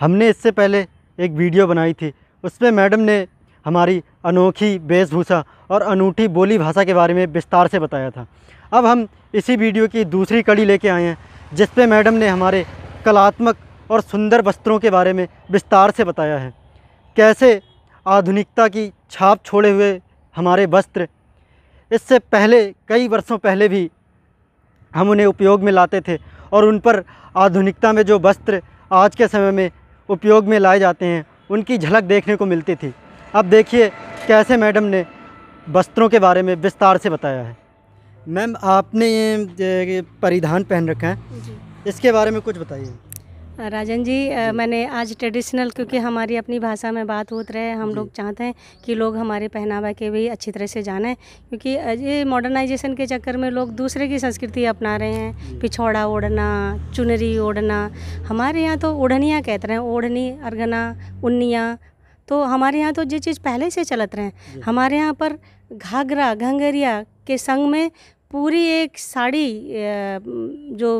हमने इससे पहले एक वीडियो बनाई थी उसमें मैडम ने हमारी अनोखी वेशभूषा और अनूठी बोली भाषा के बारे में विस्तार से बताया था अब हम इसी वीडियो की दूसरी कड़ी लेके आए हैं जिसमें मैडम ने हमारे कलात्मक और सुंदर वस्त्रों के बारे में विस्तार से बताया है कैसे आधुनिकता की छाप छोड़े हुए हमारे वस्त्र इससे पहले कई वर्षों पहले भी हम उन्हें उपयोग में लाते थे और उन पर आधुनिकता में जो वस्त्र आज के समय में उपयोग में लाए जाते हैं उनकी झलक देखने को मिलती थी अब देखिए कैसे मैडम ने वस्त्रों के बारे में विस्तार से बताया है मैम आपने ये परिधान पहन रखा है इसके बारे में कुछ बताइए राजन जी मैंने आज ट्रेडिशनल क्योंकि हमारी अपनी भाषा में बात होत रहे हम लोग चाहते हैं कि लोग हमारे पहनावा के भी अच्छी तरह से जाने क्योंकि ये मॉडर्नाइजेशन के चक्कर में लोग दूसरे की संस्कृति अपना रहे हैं पिछौड़ा ओढ़ना चुनरी ओढ़ना हमारे यहाँ तो ओढ़निया कहते हैं ओढ़नी अर्गना उन्निया तो हमारे यहाँ तो जो चीज़ पहले से चलत रहे हमारे यहाँ पर घाघरा घंगरिया के संग में पूरी एक साड़ी जो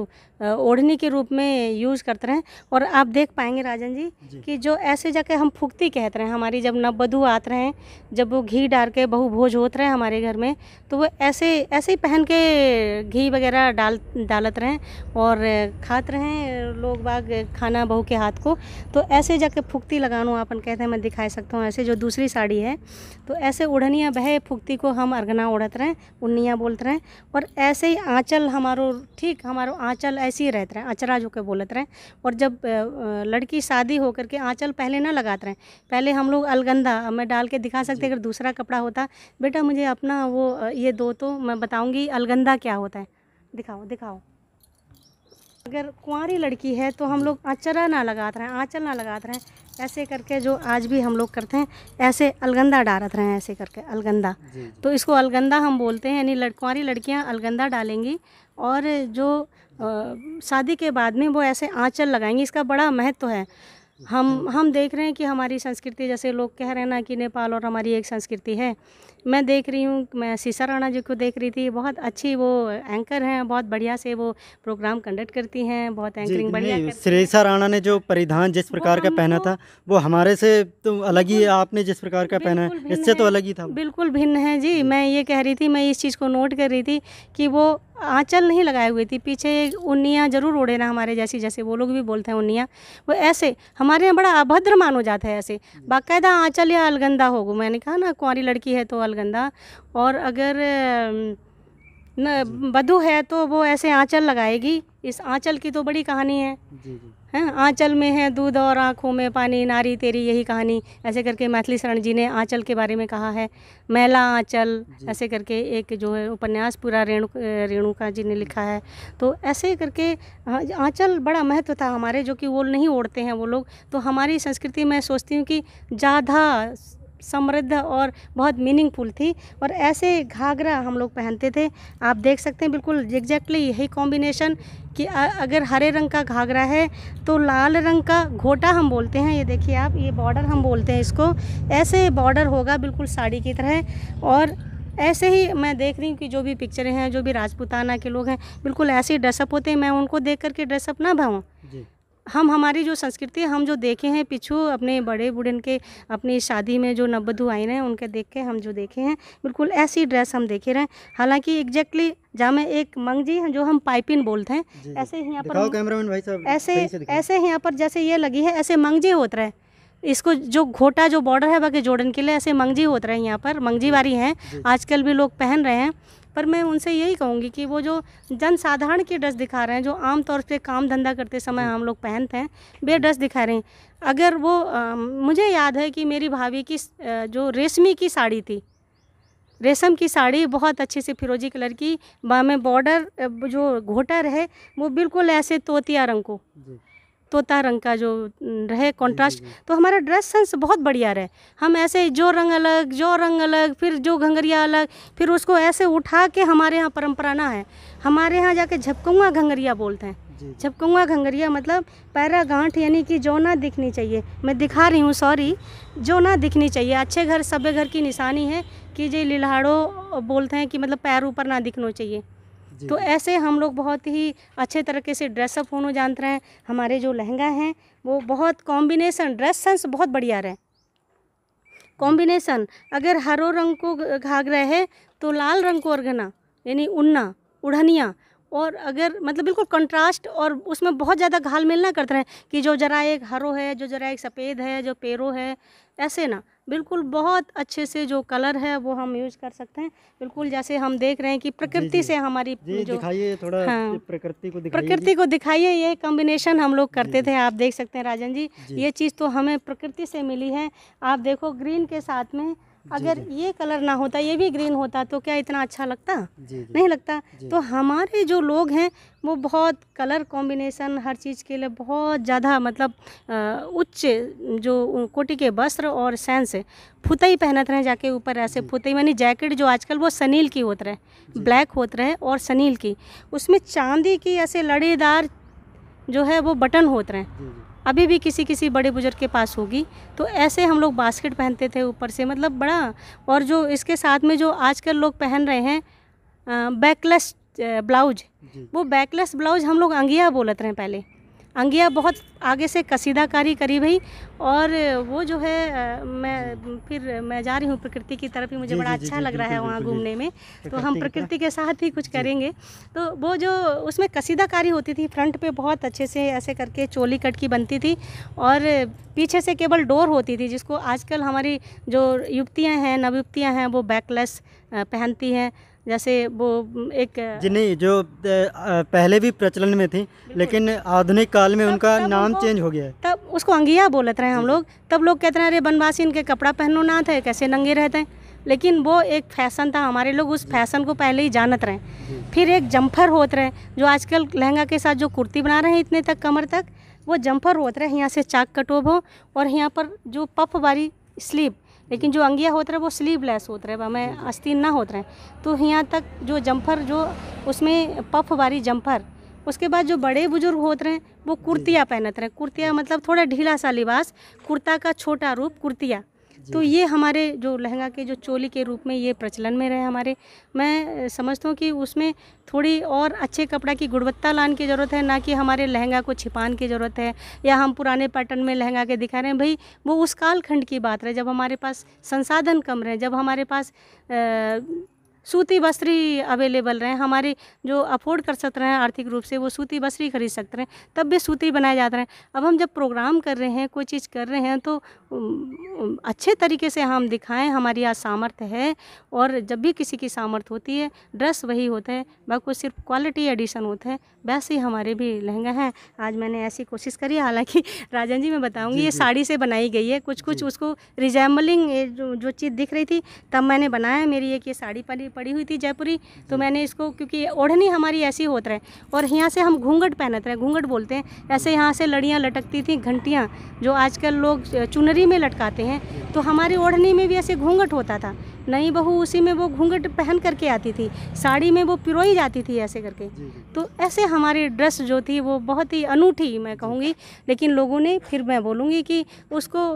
ओढ़नी के रूप में यूज़ करते रहें और आप देख पाएंगे राजन जी, जी। कि जो ऐसे जाके हम फुकती कहते रहे हमारी जब नवबधू आते रहें जब वो घी डाल के बहु भोज होते रहे हमारे घर में तो वो ऐसे ऐसे ही पहन के घी वगैरह डाल डालत रहें और खाते रहें लोग बाग खाना बहू के हाथ को तो ऐसे जाके फुकती लगानो अपन कहते हैं मैं दिखा सकता हूँ ऐसे जो दूसरी साड़ी है तो ऐसे ओढ़निया बह फुकती को हम अर्घना ओढ़त रहें उन्निया बोलते रहें और ऐसे ही आँचल हमारो ठीक हमारो आँचल ऐसे ही रहते रहें अचरा जो बोलते रहें और जब लड़की शादी होकर के आँचल पहले ना लगाते रहें पहले हम लोग अलगंदा मैं डाल के दिखा सकते अगर दूसरा कपड़ा होता बेटा मुझे अपना वो ये दो तो मैं बताऊँगी अलगंदा क्या होता है दिखाओ दिखाओ अगर कुंवारी लड़की है तो हम लोग अचरा ना लगाते रहें आँचल ना लगाते रहें ऐसे करके जो आज भी हम लोग करते हैं ऐसे अलगंदा डालते रहें ऐसे करके अलगंदा तो इसको अलगंदा हम बोलते हैं यानी लड़ कुंवारी लड़कियाँ अलगंदा डालेंगी और जो शादी के बाद में वो ऐसे आँचल लगाएंगे इसका बड़ा महत्व है हम हम देख रहे हैं कि हमारी संस्कृति जैसे लोग कह रहे हैं ना कि नेपाल और हमारी एक संस्कृति है मैं देख रही हूँ मैं सीसा राणा जी को देख रही थी बहुत अच्छी वो एंकर हैं बहुत बढ़िया से वो प्रोग्राम कंडक्ट करती हैं बहुत एंकरिंग बढ़िया सीसा राणा ने जो परिधान जिस प्रकार का पहना तो था वो हमारे से तो अलग ही आपने जिस प्रकार का पहना है इससे तो अलग ही था बिल्कुल भिन्न है जी मैं ये कह रही थी मैं इस चीज़ को नोट कर रही थी कि वो आँचल नहीं लगाए हुए थी पीछे उन्नियाँ जरूर उड़े ना हमारे जैसी जैसे वो लोग भी बोलते हैं उन्नियाँ वो ऐसे हमारे यहाँ बड़ा अभद्र मानो जाता है ऐसे बाकायदा आँचल या अलगंदा होगो मैंने कहा ना कुंवारी लड़की है तो अलगंदा और अगर न बधू है तो वो ऐसे आँचल लगाएगी इस आँचल की तो बड़ी कहानी है जी जी हैं आंचल में है दूध और आँखों में पानी नारी तेरी यही कहानी ऐसे करके मैथिली शरण जी ने आंचल के बारे में कहा है मैला आंचल ऐसे करके एक जो है उपन्यास पूरा रेणु रेणुका जी ने लिखा है तो ऐसे करके आंचल बड़ा महत्व था हमारे जो कि वो नहीं ओढ़ते हैं वो लोग तो हमारी संस्कृति मैं सोचती हूँ कि ज़्यादा समृद्ध और बहुत मीनिंगफुल थी और ऐसे घाघरा हम लोग पहनते थे आप देख सकते हैं बिल्कुल एग्जैक्टली यही कॉम्बिनेशन कि अगर हरे रंग का घाघरा है तो लाल रंग का घोटा हम बोलते हैं ये देखिए आप ये बॉर्डर हम बोलते हैं इसको ऐसे बॉर्डर होगा बिल्कुल साड़ी की तरह और ऐसे ही मैं देख रही हूँ कि जो भी पिक्चरें हैं जो भी राजपूताना के लोग हैं बिल्कुल ऐसे ही ड्रेसअप होते हैं मैं उनको देख करके ड्रेसअप ना भाऊँ हम हमारी जो संस्कृति हम जो देखे हैं पिछू अपने बड़े बूढ़े के अपनी शादी में जो नब्बधु आए हैं उनके देख के हम जो देखे हैं बिल्कुल ऐसी ड्रेस हम देखे रहे हैं हालांकि एग्जैक्टली में एक मंग जी जो हम पाइपिन बोलते हैं ऐसे ही यहाँ पर ऐसे ऐसे यहाँ पर जैसे ये लगी है ऐसे मंगजी होते रहे इसको जो घोटा जो बॉर्डर है बाकी जोड़न के लिए ऐसे मंगजी होते रहे यहाँ पर मंगजी वाली हैं आजकल भी लोग पहन रहे हैं पर मैं उनसे यही कहूँगी कि वो जो जनसाधारण की ड्रेस दिखा रहे हैं जो आम तौर पे काम धंधा करते समय हम लोग पहनते हैं वे ड्रेस दिखा रहे हैं अगर वो आ, मुझे याद है कि मेरी भाभी की जो रेशमी की साड़ी थी रेशम की साड़ी बहुत अच्छी सी फिरोजी कलर की में बॉर्डर जो घोटा रहे वो बिल्कुल ऐसे तोतिया रंग को तोता रंग का जो रहे कंट्रास्ट तो हमारा ड्रेस सेंस बहुत बढ़िया रहे हम ऐसे जो रंग अलग जो रंग अलग फिर जो घंगरिया अलग फिर उसको ऐसे उठा के हमारे यहाँ परंपरा ना है हमारे यहाँ जाके झपकुआ घंगरिया बोलते हैं झपकुआ घंगरिया मतलब पैरा गांठ यानी कि जो ना दिखनी चाहिए मैं दिखा रही हूँ सॉरी जो ना दिखनी चाहिए अच्छे घर सभ्य घर की निशानी है कि जे लिल्हाड़ो बोलते हैं कि मतलब पैर ऊपर ना दिखना चाहिए तो ऐसे हम लोग बहुत ही अच्छे तरीके से ड्रेसअप होना जानते हैं हमारे जो लहंगा हैं वो बहुत कॉम्बिनेसन ड्रेस सेंस बहुत बढ़िया रहे कॉम्बिनेसन अगर हरो रंग को घाघरा है तो लाल रंग को अर्घना यानी उन्ना उड़निया और अगर मतलब बिल्कुल कंट्रास्ट और उसमें बहुत ज़्यादा घाल मिलना करते हैं कि जो ज़रा एक हरो है जो ज़रा एक सफ़ेद है जो पेरो है ऐसे ना बिल्कुल बहुत अच्छे से जो कलर है वो हम यूज कर सकते हैं बिल्कुल जैसे हम देख रहे हैं कि प्रकृति से हमारी जो दिखाइए थोड़ा हाँ, प्रकृति को दिखाइए प्रकृति को दिखाइए ये कॉम्बिनेशन हम लोग करते थे आप देख सकते हैं राजन जी ये चीज़ तो हमें प्रकृति से मिली है आप देखो ग्रीन के साथ में अगर ये कलर ना होता ये भी ग्रीन होता तो क्या इतना अच्छा लगता जी, जी, नहीं लगता जी, तो हमारे जो लोग हैं वो बहुत कलर कॉम्बिनेशन हर चीज़ के लिए बहुत ज़्यादा मतलब उच्च जो कोटि के वस्त्र और सेंस फुतई पहनते रहे जाके ऊपर ऐसे फुतई मानी जैकेट जो आजकल वो सनील की होते रहे ब्लैक होते रहे और सनील की उसमें चांदी की ऐसे लड़ेदार जो है वो बटन होते रहे अभी भी किसी किसी बड़े बुजुर्ग के पास होगी तो ऐसे हम लोग बास्केट पहनते थे ऊपर से मतलब बड़ा और जो इसके साथ में जो आजकल लोग पहन रहे हैं बैकलेस ब्लाउज वो बैकलेस ब्लाउज हम लोग अंगिया बोलते हैं पहले अंगिया बहुत आगे से कसीदाकारी करी भाई और वो जो है मैं फिर मैं जा रही हूँ प्रकृति की तरफ ही मुझे जी, बड़ा जी, अच्छा जी, लग रहा है वहाँ घूमने में तो हम प्रकृति के साथ ही कुछ करेंगे तो वो जो उसमें कसीदाकारी होती थी फ्रंट पे बहुत अच्छे से ऐसे करके चोली कट की बनती थी और पीछे से केवल डोर होती थी जिसको आजकल हमारी जो युवतियाँ हैं नवयुक्तियाँ हैं वो बैकलेस पहनती हैं जैसे वो एक जी नहीं जो पहले भी प्रचलन में थी लेकिन आधुनिक काल में तब, उनका तब नाम चेंज हो गया तब उसको अंगिया बोलते रहे हम लोग तब लोग कहते रहे अरे बनवासी इनके कपड़ा पहनो ना थे तो कैसे नंगे रहते हैं लेकिन वो एक फैशन था हमारे लोग उस फैशन को पहले ही जानत रहे फिर एक जम्फर होते रहे जो आजकल लहंगा के साथ जो कुर्ती बना रहे हैं इतने तक कमर तक वो जम्फर होते रहे यहाँ से चाक कटोब हो और यहाँ पर जो पफ वाली स्लीव लेकिन जो अंगिया होता है वो स्लीवलेस होता है हमें आस्तीन ना होता है तो यहाँ तक जो जम्फर जो उसमें पफ वाली जम्फर उसके बाद जो बड़े बुजुर्ग होते हैं वो कुर्तियाँ पहनते हैं कुर्तियाँ मतलब थोड़ा ढीला सा लिबास कुर्ता का छोटा रूप कुर्तिया तो ये हमारे जो लहंगा के जो चोली के रूप में ये प्रचलन में रहे हमारे मैं समझता हूँ कि उसमें थोड़ी और अच्छे कपड़ा की गुणवत्ता लाने की ज़रूरत है ना कि हमारे लहंगा को छिपान की ज़रूरत है या हम पुराने पैटर्न में लहंगा के दिखा रहे हैं भाई वो उस कालखंड की बात रहे जब हमारे पास संसाधन कम रहे जब हमारे पास आ, सूती बस्त्री अवेलेबल रहे हमारे जो अफोर्ड कर सकते हैं आर्थिक रूप से वो सूती बस्त्री खरीद सकते हैं तब भी सूती बनाए जाते हैं अब हम जब प्रोग्राम कर रहे हैं कोई चीज़ कर रहे हैं तो अच्छे तरीके से हम दिखाएं हमारी यहाँ सामर्थ्य है और जब भी किसी की सामर्थ्य होती है ड्रेस वही होता है बाकी सिर्फ क्वालिटी एडिशन होता है वैसे ही हमारे भी लहंगा हैं आज मैंने ऐसी कोशिश करी हालांकि राजन जी मैं बताऊँगी ये साड़ी से बनाई गई है कुछ कुछ उसको रिजैम्बलिंग जो जो चीज़ दिख रही थी तब मैंने बनाया मेरी एक ये साड़ी पली पड़ी हुई थी जयपुरी तो मैंने इसको क्योंकि ओढ़नी हमारी ऐसी होत रहे और यहाँ से हम घूंघट पहनते रहे घूंघट बोलते हैं ऐसे यहाँ से लड़ियाँ लटकती थी घंटियाँ जो आजकल लोग चुनरी में लटकाते हैं तो हमारी ओढ़नी में भी ऐसे घूंघट होता था नई बहू उसी में वो घूंघट पहन करके आती थी साड़ी में वो पिरोई जाती थी ऐसे करके तो ऐसे हमारी ड्रेस जो थी वो बहुत ही अनूठी मैं कहूँगी लेकिन लोगों ने फिर मैं बोलूँगी कि उसको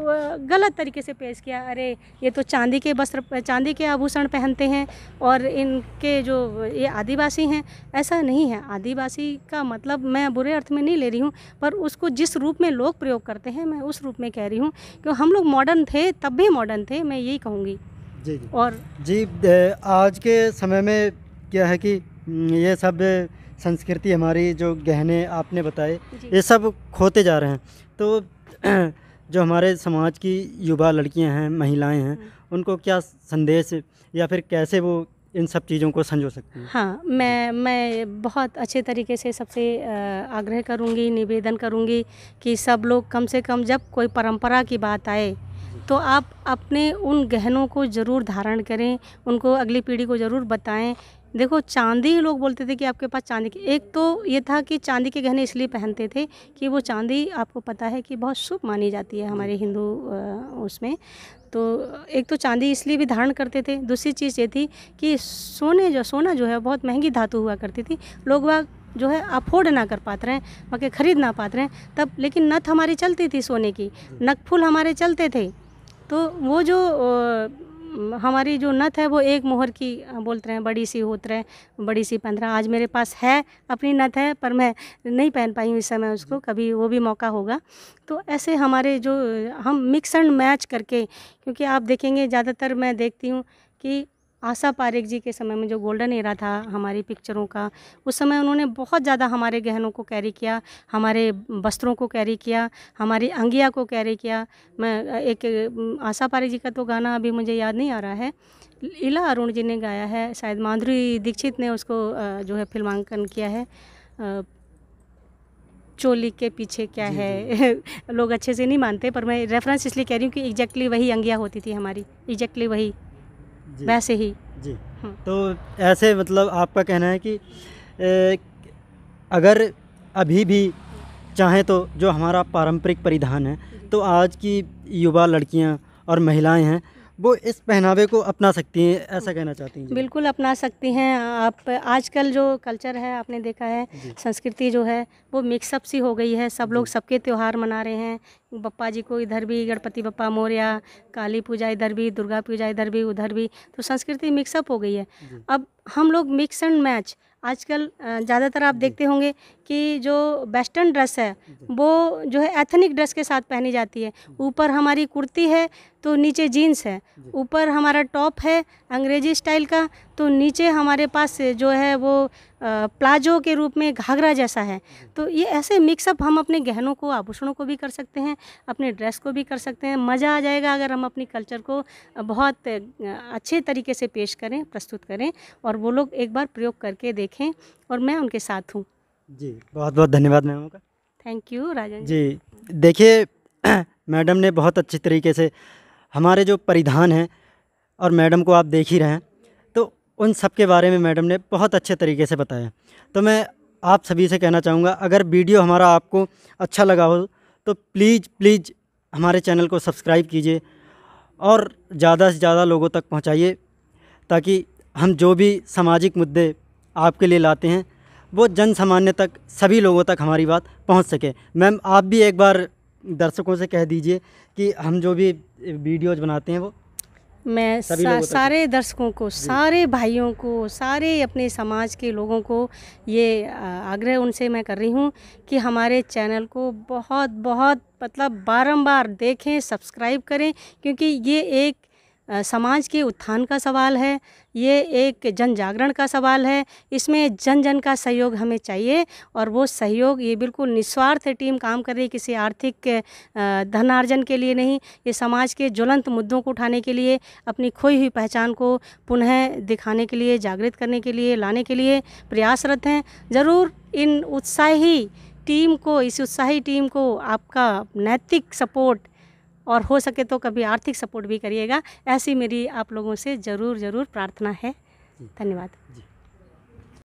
गलत तरीके से पेश किया अरे ये तो चांदी के वस्त्र चांदी के आभूषण पहनते हैं और इनके जो ये आदिवासी हैं ऐसा नहीं है आदिवासी का मतलब मैं बुरे अर्थ में नहीं ले रही हूँ पर उसको जिस रूप में लोग प्रयोग करते हैं मैं उस रूप में कह रही हूँ क्यों हम लोग मॉडर्न थे तब भी मॉडर्न थे मैं यही कहूँगी जी जी और जी आज के समय में क्या है कि ये सब संस्कृति हमारी जो गहने आपने बताए ये सब खोते जा रहे हैं तो जो हमारे समाज की युवा लड़कियां हैं महिलाएं हैं हाँ। उनको क्या संदेश या फिर कैसे वो इन सब चीज़ों को संजो सकती हैं हाँ मैं मैं बहुत अच्छे तरीके से सबसे आग्रह करूंगी निवेदन करूंगी कि सब लोग कम से कम जब कोई परंपरा की बात आए तो आप अपने उन गहनों को ज़रूर धारण करें उनको अगली पीढ़ी को ज़रूर बताएं देखो चांदी लोग बोलते थे कि आपके पास चांदी के एक तो ये था कि चांदी के गहने इसलिए पहनते थे कि वो चांदी आपको पता है कि बहुत शुभ मानी जाती है हमारे हिंदू उसमें तो एक तो चांदी इसलिए भी धारण करते थे दूसरी चीज़ ये थी कि सोने जो सोना जो है बहुत महंगी धातु हुआ करती थी लोग वह जो है अफोर्ड ना कर पाते रहे वहाँ के ख़रीद ना पाते रहे तब लेकिन नथ हमारी चलती थी सोने की नकफुल हमारे चलते थे तो वो जो हमारी जो नथ है वो एक मोहर की बोलते हैं बड़ी सी होते हैं बड़ी सी पंद्रह आज मेरे पास है अपनी नथ है पर मैं नहीं पहन पाई हूँ इस समय उसको कभी वो भी मौका होगा तो ऐसे हमारे जो हम मिक्स एंड मैच करके क्योंकि आप देखेंगे ज़्यादातर मैं देखती हूँ कि आशा पारेख जी के समय में जो गोल्डन एरा था हमारी पिक्चरों का उस समय उन्होंने बहुत ज़्यादा हमारे गहनों को कैरी किया हमारे वस्त्रों को कैरी किया हमारी अंगिया को कैरी किया मैं एक आशा पारेख जी का तो गाना अभी मुझे याद नहीं आ रहा है इला अरुण जी ने गाया है शायद माधुरी दीक्षित ने उसको जो है फिल्मांकन किया है चोली के पीछे क्या जी, है जी। लोग अच्छे से नहीं मानते पर मैं रेफरेंस इसलिए कह रही हूँ कि एग्जैक्टली वही अंगिया होती थी हमारी एग्जैक्टली वही वैसे ही जी हम्म। तो ऐसे मतलब आपका कहना है कि ए, अगर अभी भी चाहें तो जो हमारा पारंपरिक परिधान है तो आज की युवा लड़कियां और महिलाएं हैं वो इस पहनावे को अपना सकती हैं ऐसा कहना चाहती हैं बिल्कुल अपना सकती हैं आप आजकल जो कल्चर है आपने देखा है संस्कृति जो है वो मिक्सअप सी हो गई है सब लोग सबके त्यौहार मना रहे हैं बप्पा जी को इधर भी गणपति बप्पा मौर्या काली पूजा इधर भी दुर्गा पूजा इधर भी उधर भी तो संस्कृति मिक्सअप हो गई है अब हम लोग मिक्स एंड मैच आजकल ज़्यादातर आप देखते होंगे कि जो वेस्टर्न ड्रेस है वो जो है एथनिक ड्रेस के साथ पहनी जाती है ऊपर हमारी कुर्ती है तो नीचे जीन्स है ऊपर हमारा टॉप है अंग्रेजी स्टाइल का तो नीचे हमारे पास जो है वो प्लाजो के रूप में घाघरा जैसा है तो ये ऐसे मिक्सअप हम अपने गहनों को आभूषणों को भी कर सकते हैं अपने ड्रेस को भी कर सकते हैं मज़ा आ जाएगा अगर हम अपनी कल्चर को बहुत अच्छे तरीके से पेश करें प्रस्तुत करें और वो लोग एक बार प्रयोग करके देखें और मैं उनके साथ हूँ जी बहुत बहुत धन्यवाद मैम का थैंक यू राजन जी देखिए मैडम ने बहुत अच्छी तरीके से हमारे जो परिधान हैं और मैडम को आप देख ही रहे हैं तो उन सब के बारे में मैडम ने बहुत अच्छे तरीके से बताया तो मैं आप सभी से कहना चाहूँगा अगर वीडियो हमारा आपको अच्छा लगा हो तो प्लीज़ प्लीज़ हमारे चैनल को सब्सक्राइब कीजिए और ज़्यादा से ज़्यादा लोगों तक पहुँचाइए ताकि हम जो भी सामाजिक मुद्दे आपके लिए लाते हैं वो जन सामान्य तक सभी लोगों तक हमारी बात पहुंच सके मैम आप भी एक बार दर्शकों से कह दीजिए कि हम जो भी वीडियोज बनाते हैं वो मैं सा, सारे दर्शकों को सारे भाइयों को सारे अपने समाज के लोगों को ये आग्रह उनसे मैं कर रही हूँ कि हमारे चैनल को बहुत बहुत मतलब बारंबार देखें सब्सक्राइब करें क्योंकि ये एक समाज के उत्थान का सवाल है ये एक जन जागरण का सवाल है इसमें जन जन का सहयोग हमें चाहिए और वो सहयोग ये बिल्कुल निस्वार्थ टीम काम कर रही किसी आर्थिक धनार्जन के लिए नहीं ये समाज के ज्वलंत मुद्दों को उठाने के लिए अपनी खोई हुई पहचान को पुनः दिखाने के लिए जागृत करने के लिए लाने के लिए प्रयासरत हैं ज़रूर इन उत्साही टीम को इस उत्साही टीम को आपका नैतिक सपोर्ट और हो सके तो कभी आर्थिक सपोर्ट भी करिएगा ऐसी मेरी आप लोगों से ज़रूर ज़रूर प्रार्थना है धन्यवाद